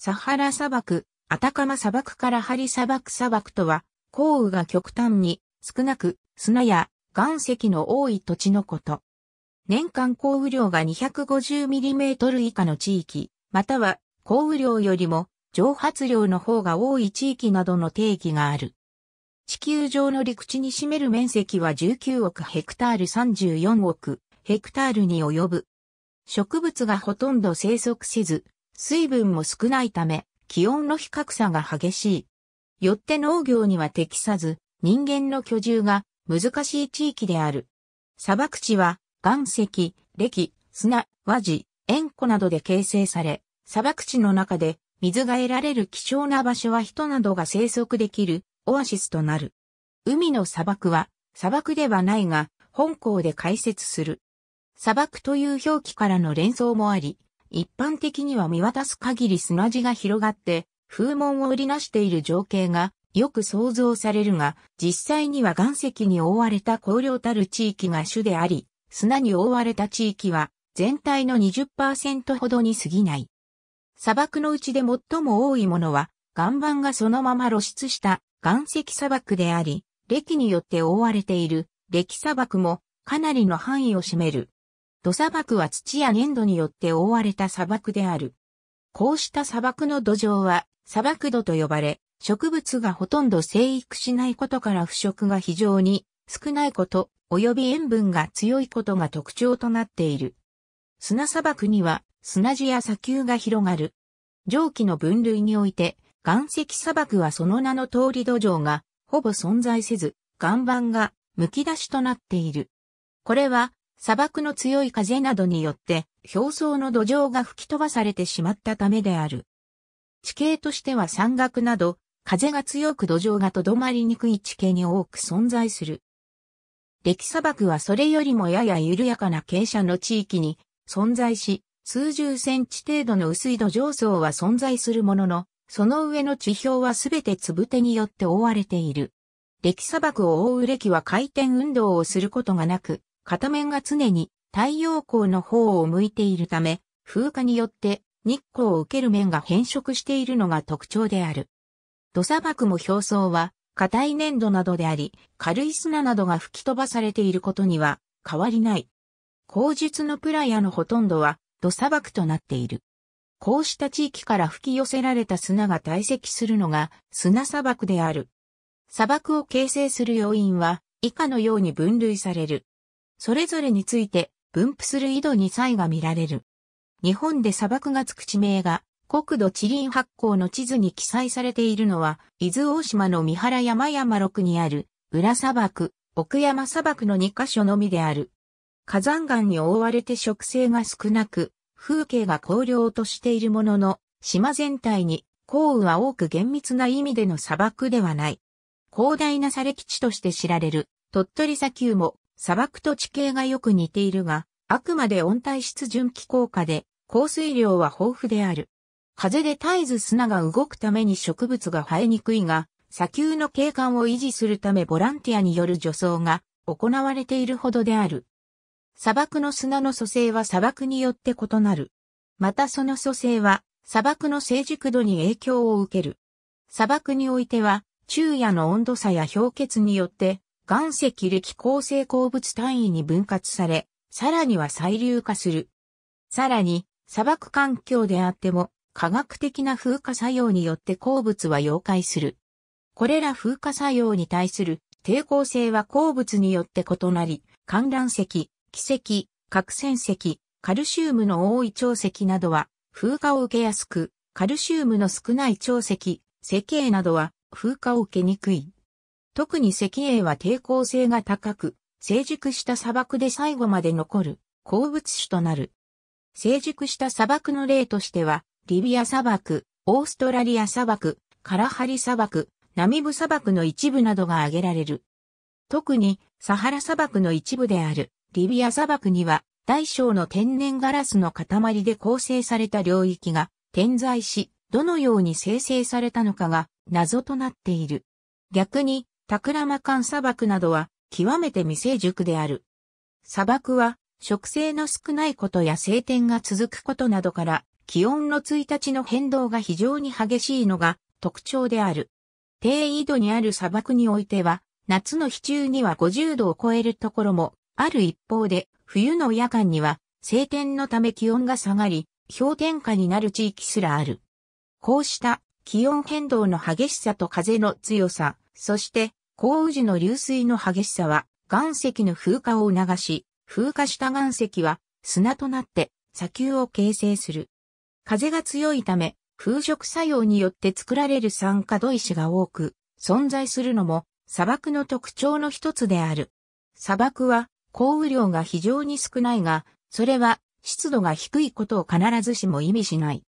サハラ砂漠、アタカマ砂漠からハリ砂漠砂漠とは、降雨が極端に少なく砂や岩石の多い土地のこと。年間降雨量が 250mm 以下の地域、または降雨量よりも蒸発量の方が多い地域などの定義がある。地球上の陸地に占める面積は19億ヘクタール34億ヘクタールに及ぶ。植物がほとんど生息せず、水分も少ないため、気温の比較差が激しい。よって農業には適さず、人間の居住が難しい地域である。砂漠地は岩石、礫、砂、和地、塩湖などで形成され、砂漠地の中で水が得られる貴重な場所は人などが生息できるオアシスとなる。海の砂漠は砂漠ではないが本校で解説する。砂漠という表記からの連想もあり、一般的には見渡す限り砂地が広がって、風紋を売りなしている情景がよく想像されるが、実際には岩石に覆われた高涼たる地域が主であり、砂に覆われた地域は全体の20%ほどに過ぎない。砂漠のうちで最も多いものは、岩盤がそのまま露出した岩石砂漠であり、歴によって覆われている歴砂漠もかなりの範囲を占める。土砂漠は土や粘土によって覆われた砂漠である。こうした砂漠の土壌は砂漠土と呼ばれ、植物がほとんど生育しないことから腐食が非常に少ないこと、及び塩分が強いことが特徴となっている。砂砂漠には砂地や砂丘が広がる。蒸気の分類において、岩石砂漠はその名の通り土壌がほぼ存在せず、岩盤が剥き出しとなっている。これは砂漠の強い風などによって、表層の土壌が吹き飛ばされてしまったためである。地形としては山岳など、風が強く土壌がとどまりにくい地形に多く存在する。歴砂漠はそれよりもやや緩やかな傾斜の地域に存在し、数十センチ程度の薄い土壌層は存在するものの、その上の地表はすべてつぶてによって覆われている。歴砂漠を覆う歴は回転運動をすることがなく、片面が常に太陽光の方を向いているため、風化によって日光を受ける面が変色しているのが特徴である。土砂漠も表層は硬い粘土などであり、軽い砂などが吹き飛ばされていることには変わりない。口述のプラヤのほとんどは土砂漠となっている。こうした地域から吹き寄せられた砂が堆積するのが砂砂漠である。砂漠を形成する要因は以下のように分類される。それぞれについて分布する井戸に差異が見られる。日本で砂漠がつく地名が国土地理発行の地図に記載されているのは、伊豆大島の三原山山六にある、裏砂漠、奥山砂漠の2カ所のみである。火山岩に覆われて植生が少なく、風景が荒涼としているものの、島全体に降雨は多く厳密な意味での砂漠ではない。広大な砂礫地として知られる、鳥取砂丘も砂漠と地形がよく似ているが、あくまで温帯湿潤気候下で、降水量は豊富である。風で絶えず砂が動くために植物が生えにくいが、砂丘の景観を維持するためボランティアによる除草が行われているほどである。砂漠の砂の蘇生は砂漠によって異なる。またその蘇生は砂漠の成熟度に影響を受ける。砂漠においては昼夜の温度差や氷結によって岩石歴構成鉱物単位に分割され、さらには細粒化する。さらに、砂漠環境であっても、科学的な風化作用によって鉱物は溶解する。これら風化作用に対する抵抗性は鉱物によって異なり、観覧石、奇石、核戦石、カルシウムの多い長石などは風化を受けやすく、カルシウムの少ない長石、石英などは風化を受けにくい。特に石英は抵抗性が高く、成熟した砂漠で最後まで残る鉱物種となる。成熟した砂漠の例としては、リビア砂漠、オーストラリア砂漠、カラハリ砂漠、ナミブ砂漠の一部などが挙げられる。特にサハラ砂漠の一部であるリビア砂漠には大小の天然ガラスの塊で構成された領域が点在し、どのように生成されたのかが謎となっている。逆にタクラマカン砂漠などは極めて未成熟である。砂漠は植生の少ないことや晴天が続くことなどから気温の1日の変動が非常に激しいのが特徴である。低緯度にある砂漠においては夏の日中には50度を超えるところもある一方で冬の夜間には晴天のため気温が下がり氷点下になる地域すらある。こうした気温変動の激しさと風の強さ、そして降雨時の流水の激しさは、岩石の風化を促し、風化した岩石は砂となって砂丘を形成する。風が強いため、風食作用によって作られる酸化土石が多く、存在するのも砂漠の特徴の一つである。砂漠は降雨量が非常に少ないが、それは湿度が低いことを必ずしも意味しない。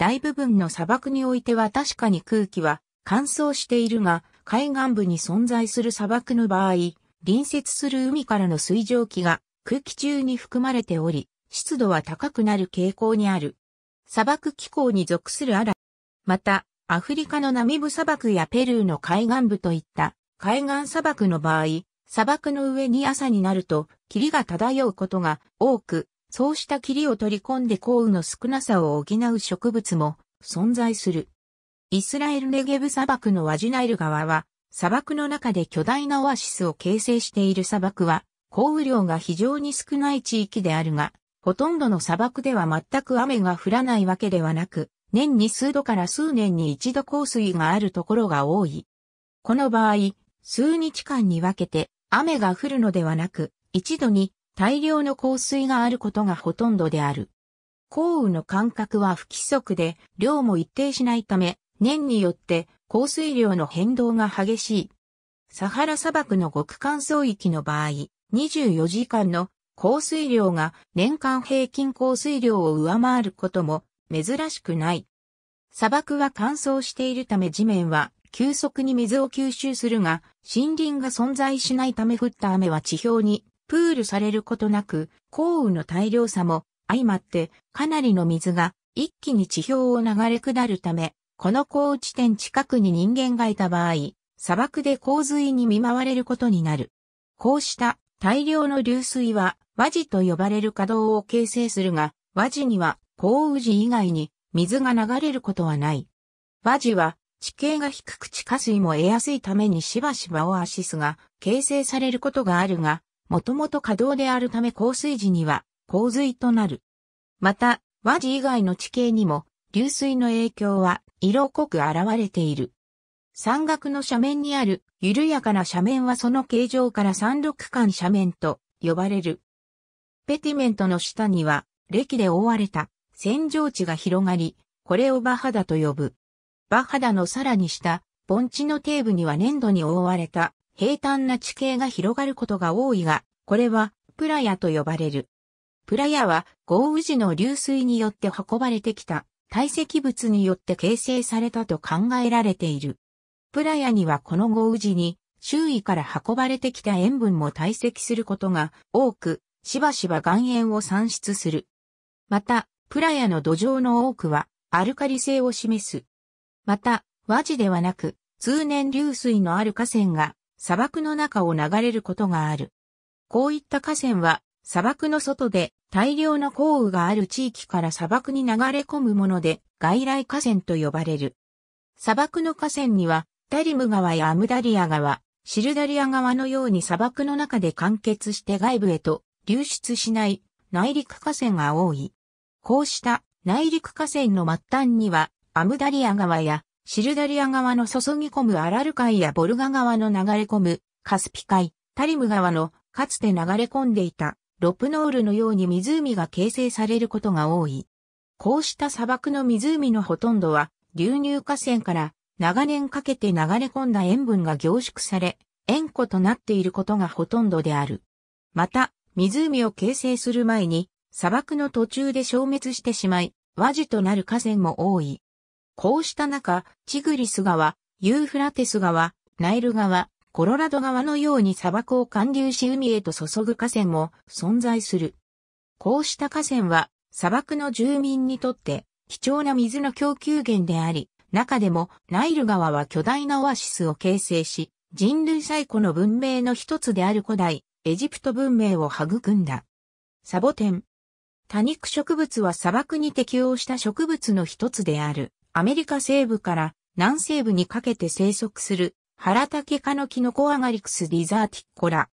大部分の砂漠においては確かに空気は乾燥しているが、海岸部に存在する砂漠の場合、隣接する海からの水蒸気が空気中に含まれており、湿度は高くなる傾向にある。砂漠気候に属するアラ。また、アフリカのナミブ砂漠やペルーの海岸部といった海岸砂漠の場合、砂漠の上に朝になると霧が漂うことが多く、そうした霧を取り込んで降雨の少なさを補う植物も存在する。イスラエルネゲブ砂漠のワジナイル川は、砂漠の中で巨大なオアシスを形成している砂漠は、降雨量が非常に少ない地域であるが、ほとんどの砂漠では全く雨が降らないわけではなく、年に数度から数年に一度降水があるところが多い。この場合、数日間に分けて雨が降るのではなく、一度に大量の降水があることがほとんどである。降雨の間隔は不規則で、量も一定しないため、年によって降水量の変動が激しい。サハラ砂漠の極乾燥域の場合、24時間の降水量が年間平均降水量を上回ることも珍しくない。砂漠は乾燥しているため地面は急速に水を吸収するが、森林が存在しないため降った雨は地表にプールされることなく、降雨の大量さも相まってかなりの水が一気に地表を流れ下るため、この高地点近くに人間がいた場合、砂漠で洪水に見舞われることになる。こうした大量の流水は和地と呼ばれる稼働を形成するが、和地には高雨時以外に水が流れることはない。和地は地形が低く地下水も得やすいためにしばしばオアシスが形成されることがあるが、もともと稼働であるため降水時には洪水となる。また、和地以外の地形にも流水の影響は色濃く現れている。山岳の斜面にある緩やかな斜面はその形状から山麓間斜面と呼ばれる。ペティメントの下には、歴で覆われた、扇状地が広がり、これをバハダと呼ぶ。バハダのさらに下、盆地の底部には粘土に覆われた、平坦な地形が広がることが多いが、これは、プラヤと呼ばれる。プラヤは、豪雨時の流水によって運ばれてきた、堆積物によって形成されたと考えられている。プラヤにはこの豪雨時に周囲から運ばれてきた塩分も堆積することが多く、しばしば岩塩を産出する。また、プラヤの土壌の多くはアルカリ性を示す。また、和地ではなく、通年流水のある河川が砂漠の中を流れることがある。こういった河川は砂漠の外で大量の降雨がある地域から砂漠に流れ込むもので外来河川と呼ばれる。砂漠の河川にはタリム川やアムダリア川、シルダリア川のように砂漠の中で完結して外部へと流出しない内陸河川が多い。こうした内陸河川の末端にはアムダリア川やシルダリア川の注ぎ込むアラル海やボルガ川の流れ込むカスピ海、タリム川のかつて流れ込んでいたロプノールのように湖が形成されることが多い。こうした砂漠の湖のほとんどは流入河川から長年かけて流れ込んだ塩分が凝縮され、塩湖となっていることがほとんどである。また、湖を形成する前に砂漠の途中で消滅してしまい、和樹となる河川も多い。こうした中、チグリス川、ユーフラテス川、ナイル川、コロラド川のように砂漠を貫流し海へと注ぐ河川も存在する。こうした河川は砂漠の住民にとって貴重な水の供給源であり、中でもナイル川は巨大なオアシスを形成し、人類最古の文明の一つである古代エジプト文明を育んだ。サボテン。多肉植物は砂漠に適応した植物の一つである、アメリカ西部から南西部にかけて生息する原竹科のキノコアガリクスディザーティッコラ。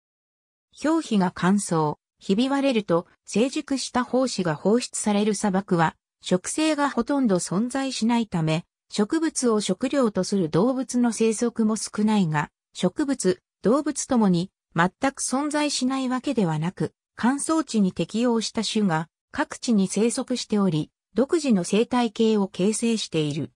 表皮が乾燥、ひび割れると成熟した胞子が放出される砂漠は、植生がほとんど存在しないため、植物を食料とする動物の生息も少ないが、植物、動物ともに全く存在しないわけではなく、乾燥地に適応した種が各地に生息しており、独自の生態系を形成している。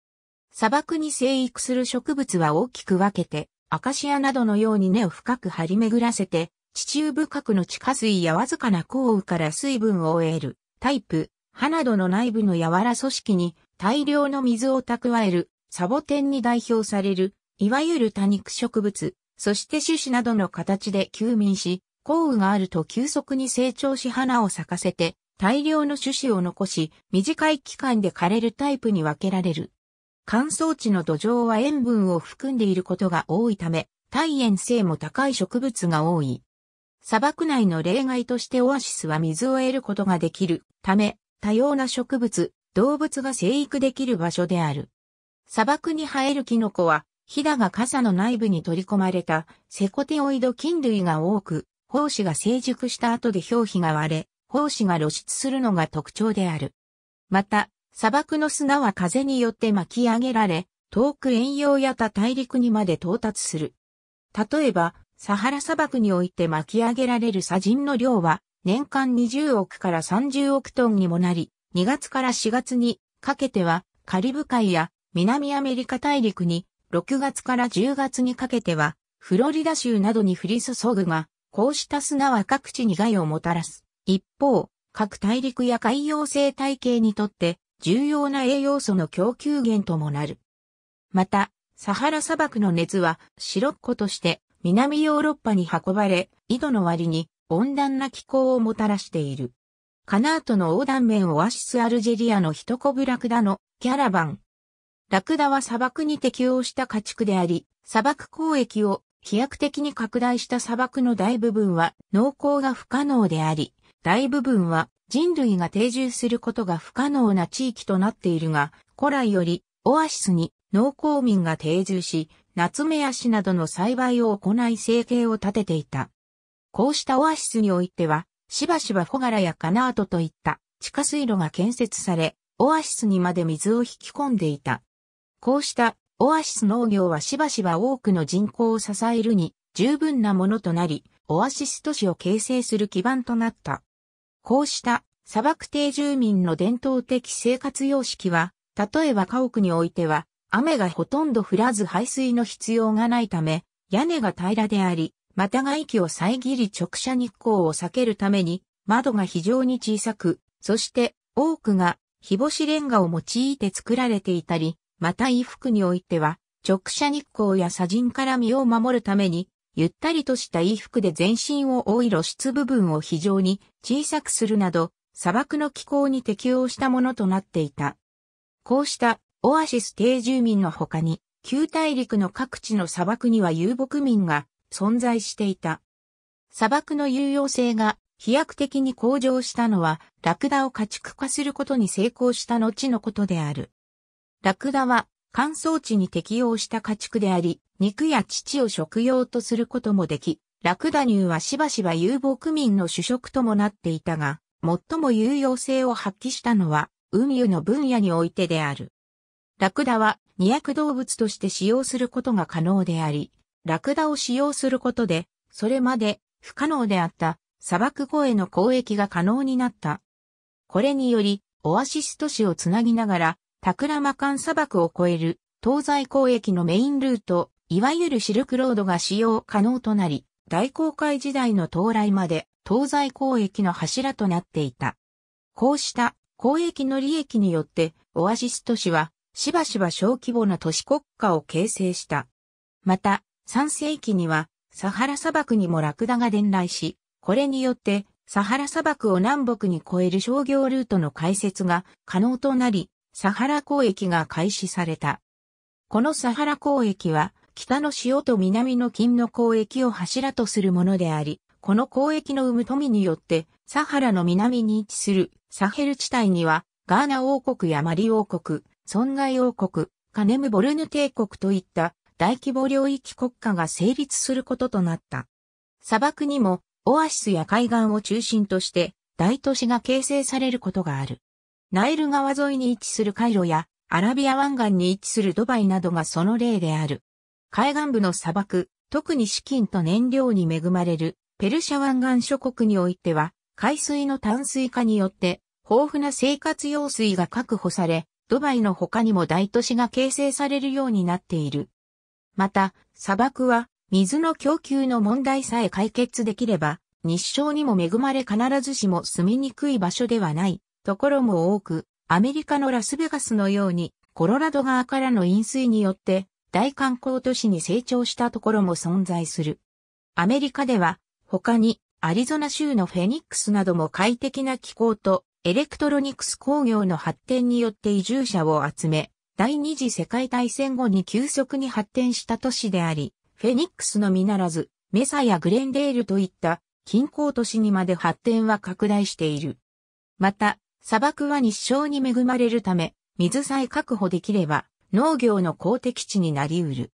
砂漠に生育する植物は大きく分けて、アカシアなどのように根を深く張り巡らせて、地中深くの地下水やわずかな降雨から水分を得る、タイプ、葉などの内部の柔ら組織に大量の水を蓄える、サボテンに代表される、いわゆる多肉植物、そして種子などの形で休眠し、降雨があると急速に成長し花を咲かせて、大量の種子を残し、短い期間で枯れるタイプに分けられる。乾燥地の土壌は塩分を含んでいることが多いため、耐塩性も高い植物が多い。砂漠内の例外としてオアシスは水を得ることができるため、多様な植物、動物が生育できる場所である。砂漠に生えるキノコは、ヒダが傘の内部に取り込まれたセコテオイド菌類が多く、胞子が成熟した後で表皮が割れ、胞子が露出するのが特徴である。また、砂漠の砂は風によって巻き上げられ、遠く遠洋や他大陸にまで到達する。例えば、サハラ砂漠において巻き上げられる砂塵の量は、年間20億から30億トンにもなり、2月から4月にかけては、カリブ海や南アメリカ大陸に、6月から10月にかけては、フロリダ州などに降り注ぐが、こうした砂は各地に害をもたらす。一方、各大陸や海洋生態系にとって重要な栄養素の供給源ともなる。また、サハラ砂漠の熱はシロッコとして南ヨーロッパに運ばれ、井戸の割に温暖な気候をもたらしている。カナートの横断面オアシスアルジェリアの一コブラクダのキャラバン。ラクダは砂漠に適応した家畜であり、砂漠交易を飛躍的に拡大した砂漠の大部分は農耕が不可能であり、大部分は人類が定住することが不可能な地域となっているが、古来よりオアシスに農耕民が定住し、夏目足などの栽培を行い生計を立てていた。こうしたオアシスにおいては、しばしばホガラやカナートといった地下水路が建設され、オアシスにまで水を引き込んでいた。こうしたオアシス農業はしばしば多くの人口を支えるに十分なものとなり、オアシス都市を形成する基盤となった。こうした砂漠定住民の伝統的生活様式は、例えば家屋においては、雨がほとんど降らず排水の必要がないため、屋根が平らであり、また外気を遮り直射日光を避けるために、窓が非常に小さく、そして多くが日干しレンガを用いて作られていたり、また衣服においては、直射日光や砂塵から身を守るために、ゆったりとした衣服で全身を覆い露出部分を非常に小さくするなど、砂漠の気候に適応したものとなっていた。こうしたオアシス定住民の他に、旧大陸の各地の砂漠には遊牧民が存在していた。砂漠の有用性が飛躍的に向上したのは、ラクダを家畜化することに成功した後のことである。ラクダは乾燥地に適応した家畜であり、肉や乳を食用とすることもでき、ラクダ乳はしばしば遊牧民の主食ともなっていたが、最も有用性を発揮したのは、運輸の分野においてである。ラクダは、二役動物として使用することが可能であり、ラクダを使用することで、それまで不可能であった砂漠越えの交易が可能になった。これにより、オアシス都市をつなぎながら、タクラマカン砂漠を越える東西交易のメインルート、いわゆるシルクロードが使用可能となり、大航海時代の到来まで東西交易の柱となっていた。こうした交易の利益によってオアシス都市はしばしば小規模な都市国家を形成した。また、3世紀にはサハラ砂漠にもラクダが伝来し、これによってサハラ砂漠を南北に越える商業ルートの開設が可能となり、サハラ交易が開始された。このサハラ交易は、北の塩と南の金の交易を柱とするものであり、この交易の生む富によって、サハラの南に位置するサヘル地帯には、ガーナ王国やマリ王国、損害王国、カネムボルヌ帝国といった大規模領域国家が成立することとなった。砂漠にもオアシスや海岸を中心として大都市が形成されることがある。ナイル川沿いに位置するカイロや、アラビア湾岸に位置するドバイなどがその例である。海岸部の砂漠、特に資金と燃料に恵まれる、ペルシャ湾岸諸国においては、海水の淡水化によって、豊富な生活用水が確保され、ドバイの他にも大都市が形成されるようになっている。また、砂漠は、水の供給の問題さえ解決できれば、日照にも恵まれ必ずしも住みにくい場所ではない。ところも多く、アメリカのラスベガスのように、コロラド側からの飲水によって、大観光都市に成長したところも存在する。アメリカでは、他に、アリゾナ州のフェニックスなども快適な気候と、エレクトロニクス工業の発展によって移住者を集め、第二次世界大戦後に急速に発展した都市であり、フェニックスのみならず、メサやグレンデールといった近郊都市にまで発展は拡大している。また、砂漠は日照に恵まれるため、水さえ確保できれば、農業の公的地になり得る。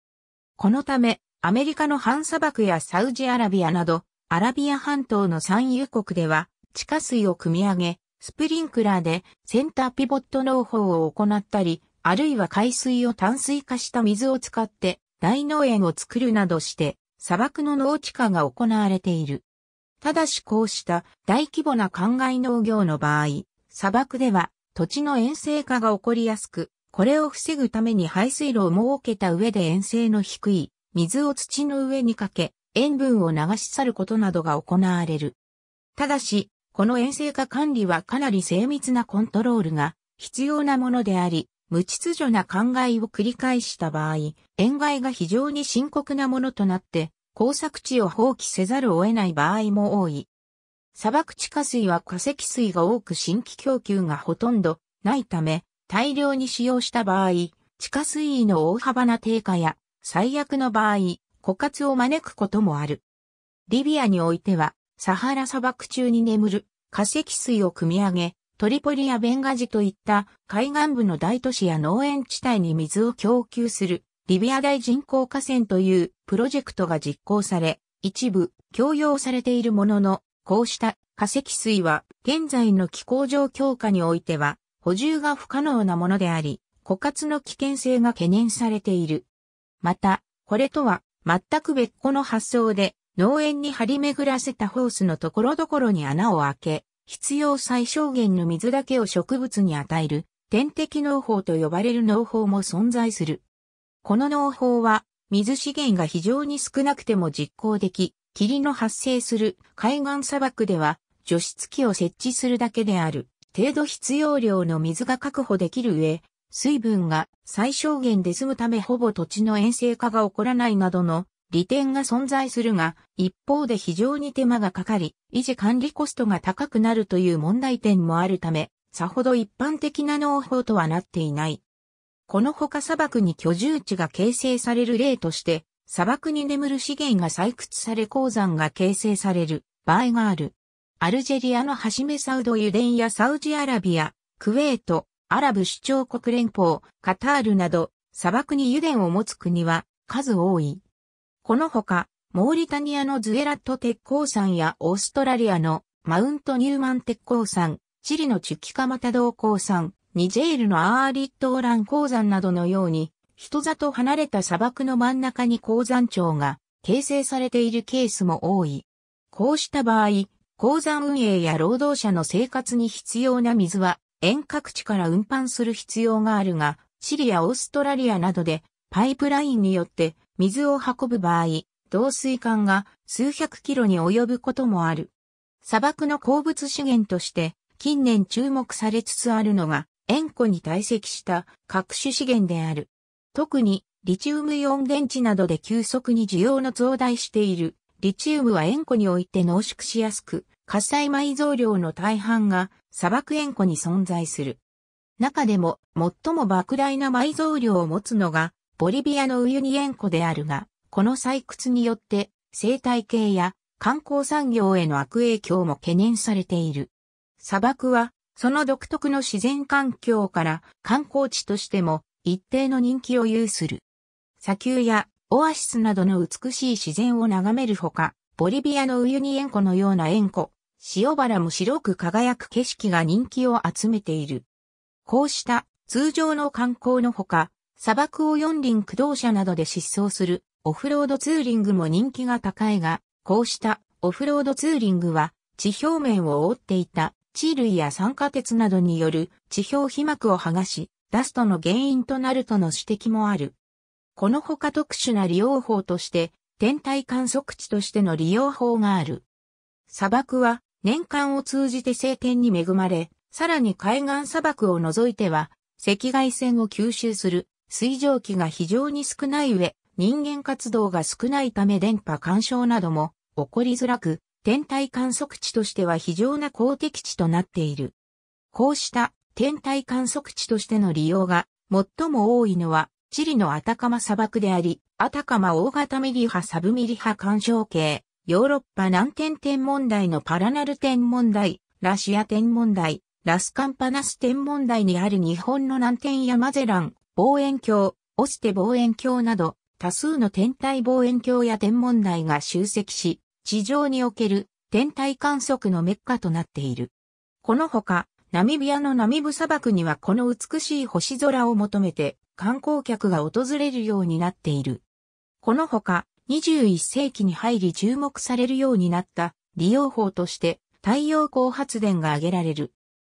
このため、アメリカの半砂漠やサウジアラビアなど、アラビア半島の産油国では、地下水を汲み上げ、スプリンクラーでセンターピボット農法を行ったり、あるいは海水を淡水化した水を使って大農園を作るなどして、砂漠の農地化が行われている。ただしこうした大規模な灌漑農業の場合、砂漠では土地の遠征化が起こりやすく、これを防ぐために排水路を設けた上で遠征の低い水を土の上にかけ、塩分を流し去ることなどが行われる。ただし、この遠征化管理はかなり精密なコントロールが必要なものであり、無秩序な灌漑を繰り返した場合、塩害が非常に深刻なものとなって、耕作地を放棄せざるを得ない場合も多い。砂漠地下水は化石水が多く新規供給がほとんどないため、大量に使用した場合、地下水位の大幅な低下や、最悪の場合、枯渇を招くこともある。リビアにおいては、サハラ砂漠中に眠る化石水を汲み上げ、トリポリやベンガジといった海岸部の大都市や農園地帯に水を供給するリビア大人工河川というプロジェクトが実行され、一部強要されているもののこうした化石水は現在の気候状況下においては補充が不可能なものであり、枯渇の危険性が懸念されている。また、これとは全く別個の発想で農園に張り巡らせたホースのところどころに穴を開け、必要最小限の水だけを植物に与える点滴農法と呼ばれる農法も存在する。この農法は水資源が非常に少なくても実行でき、霧の発生する海岸砂漠では除湿器を設置するだけである程度必要量の水が確保できる上、水分が最小限で済むためほぼ土地の遠征化が起こらないなどの利点が存在するが、一方で非常に手間がかかり、維持管理コストが高くなるという問題点もあるため、さほど一般的な農法とはなっていない。この他砂漠に居住地が形成される例として、砂漠に眠る資源が採掘され鉱山が形成される場合がある。アルジェリアのはシめサウド油田やサウジアラビア、クウェート、アラブ首長国連邦、カタールなど砂漠に油田を持つ国は数多い。このほか、モーリタニアのズエラット鉄鉱山やオーストラリアのマウントニューマン鉄鉱山、チリのチュキカマタド鉱山、ニジェールのアーリットーラン鉱山などのように、人里離れた砂漠の真ん中に鉱山町が形成されているケースも多い。こうした場合、鉱山運営や労働者の生活に必要な水は遠隔地から運搬する必要があるが、シリア、オーストラリアなどでパイプラインによって水を運ぶ場合、導水管が数百キロに及ぶこともある。砂漠の鉱物資源として近年注目されつつあるのが塩湖に堆積した各種資源である。特にリチウムイオン電池などで急速に需要の増大している。リチウムは塩湖において濃縮しやすく、火災埋蔵量の大半が砂漠塩湖に存在する。中でも最も莫大な埋蔵量を持つのがボリビアのウユニ塩湖であるが、この採掘によって生態系や観光産業への悪影響も懸念されている。砂漠はその独特の自然環境から観光地としても一定の人気を有する。砂丘やオアシスなどの美しい自然を眺めるほか、ボリビアのウユニ塩湖のような塩湖、塩原も白く輝く景色が人気を集めている。こうした通常の観光のほか、砂漠を四輪駆動車などで疾走するオフロードツーリングも人気が高いが、こうしたオフロードツーリングは地表面を覆っていた地類や酸化鉄などによる地表被膜を剥がし、ダストの原因となるとの指摘もある。このほか特殊な利用法として、天体観測地としての利用法がある。砂漠は年間を通じて晴天に恵まれ、さらに海岸砂漠を除いては、赤外線を吸収する水蒸気が非常に少ない上、人間活動が少ないため電波干渉なども起こりづらく、天体観測地としては非常な公的地となっている。こうした天体観測地としての利用が最も多いのはチリのアタカマ砂漠であり、アタカマ大型ミリ波サブミリ波干渉系、ヨーロッパ南天天問題のパラナル天問題、ラシア天問題、ラスカンパナス天問題にある日本の南天やマゼラン、望遠鏡、オステ望遠鏡など、多数の天体望遠鏡や天文台が集積し、地上における天体観測のメッカとなっている。このほか、ナミビアのナミブ砂漠にはこの美しい星空を求めて観光客が訪れるようになっている。このほか21世紀に入り注目されるようになった利用法として太陽光発電が挙げられる。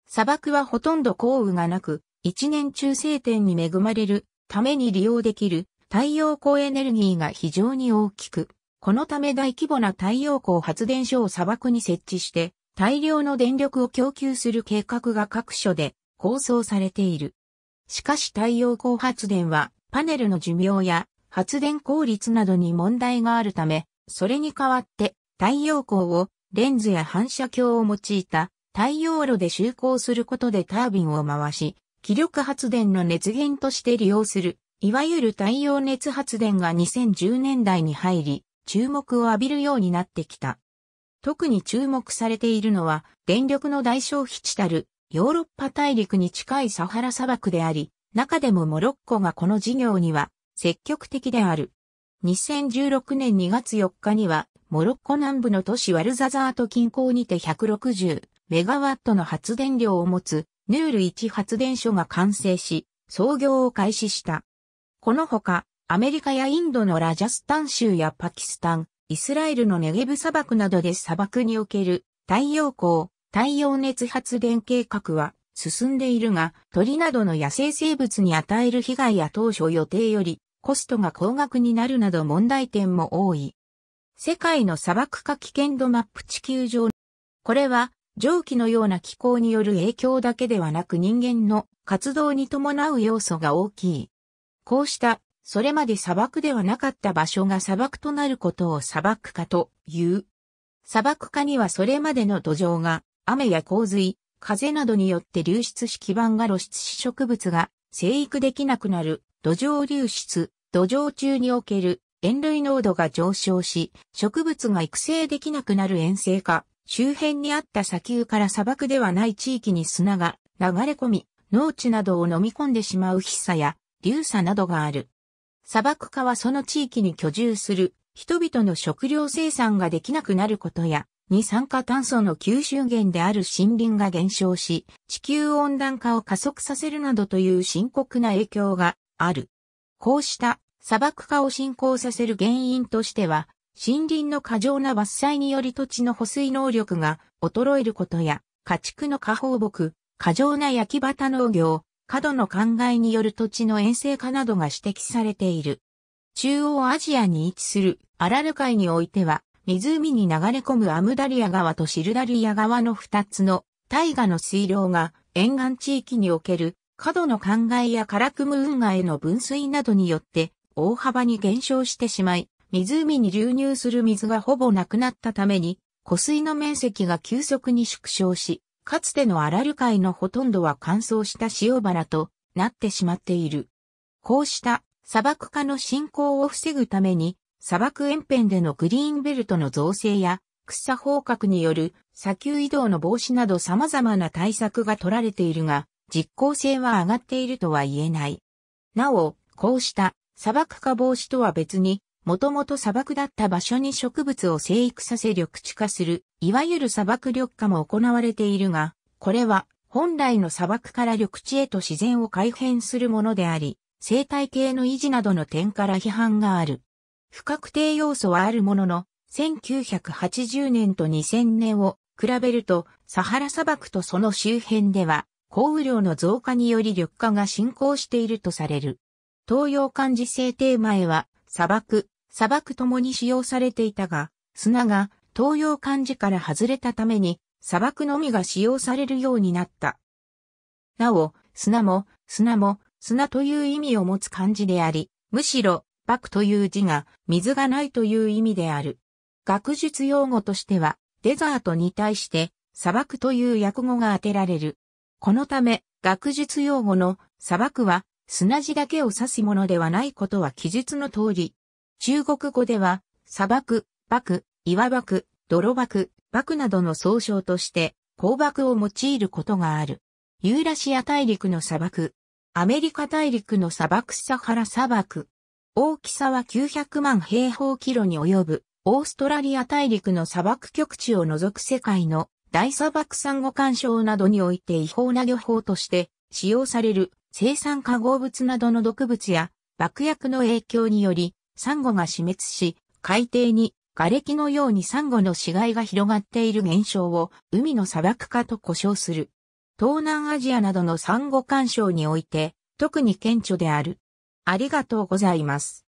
砂漠はほとんど降雨がなく、一年中晴天に恵まれるために利用できる太陽光エネルギーが非常に大きく、このため大規模な太陽光発電所を砂漠に設置して大量の電力を供給する計画が各所で構想されている。しかし太陽光発電はパネルの寿命や発電効率などに問題があるため、それに代わって太陽光をレンズや反射鏡を用いた太陽炉で就航することでタービンを回し、気力発電の熱源として利用する、いわゆる太陽熱発電が2010年代に入り、注目を浴びるようになってきた。特に注目されているのは、電力の大消費地たるヨーロッパ大陸に近いサハラ砂漠であり、中でもモロッコがこの事業には積極的である。2016年2月4日には、モロッコ南部の都市ワルザザート近郊にて160メガワットの発電量を持つヌール1発電所が完成し、操業を開始した。このほか、アメリカやインドのラジャスタン州やパキスタン、イスラエルのネゲブ砂漠などで砂漠における太陽光、太陽熱発電計画は進んでいるが、鳥などの野生生物に与える被害や当初予定よりコストが高額になるなど問題点も多い。世界の砂漠化危険度マップ地球上。これは蒸気のような気候による影響だけではなく人間の活動に伴う要素が大きい。こうしたそれまで砂漠ではなかった場所が砂漠となることを砂漠化という。砂漠化にはそれまでの土壌が雨や洪水、風などによって流出し基盤が露出し植物が生育できなくなる土壌流出、土壌中における塩類濃度が上昇し、植物が育成できなくなる塩性化、周辺にあった砂丘から砂漠ではない地域に砂が流れ込み、農地などを飲み込んでしまう筆さや流砂などがある。砂漠化はその地域に居住する人々の食料生産ができなくなることや、二酸化炭素の吸収源である森林が減少し、地球温暖化を加速させるなどという深刻な影響がある。こうした砂漠化を進行させる原因としては、森林の過剰な伐採により土地の保水能力が衰えることや、家畜の過放牧、過剰な焼き畑農業、過度の考えによる土地の遠征化などが指摘されている。中央アジアに位置するアラル海においては、湖に流れ込むアムダリア川とシルダリア川の二つの大河の水量が沿岸地域における過度の考えやカラクム運河への分水などによって大幅に減少してしまい、湖に流入する水がほぼなくなったために、湖水の面積が急速に縮小し、かつてのアラル海のほとんどは乾燥した塩原となってしまっている。こうした砂漠化の進行を防ぐために、砂漠沿辺でのグリーンベルトの造成や、草方角による砂丘移動の防止など様々な対策が取られているが、実効性は上がっているとは言えない。なお、こうした砂漠化防止とは別に、もともと砂漠だった場所に植物を生育させ緑地化する、いわゆる砂漠緑化も行われているが、これは本来の砂漠から緑地へと自然を改変するものであり、生態系の維持などの点から批判がある。不確定要素はあるものの、1980年と2000年を比べると、サハラ砂漠とその周辺では、降雨量の増加により緑化が進行しているとされる。東洋漢字制定前は、砂漠、砂漠ともに使用されていたが、砂が東洋漢字から外れたために砂漠のみが使用されるようになった。なお、砂も、砂も、砂という意味を持つ漢字であり、むしろ、漠という字が水がないという意味である。学術用語としては、デザートに対して砂漠という訳語が当てられる。このため、学術用語の砂漠は砂地だけを指すものではないことは記述の通り、中国語では、砂漠、漠、岩漠、泥漠、漠などの総称として、鉱漠を用いることがある。ユーラシア大陸の砂漠、アメリカ大陸の砂漠サハラ砂漠。大きさは900万平方キロに及ぶ、オーストラリア大陸の砂漠極地を除く世界の大砂漠産後干渉などにおいて違法な漁法として使用される生産化合物などの毒物や爆薬の影響によりサンゴが死滅し、海底に瓦礫のようにサンゴの死骸が広がっている現象を海の砂漠化と呼称する。東南アジアなどのサンゴ干渉において特に顕著である。ありがとうございます。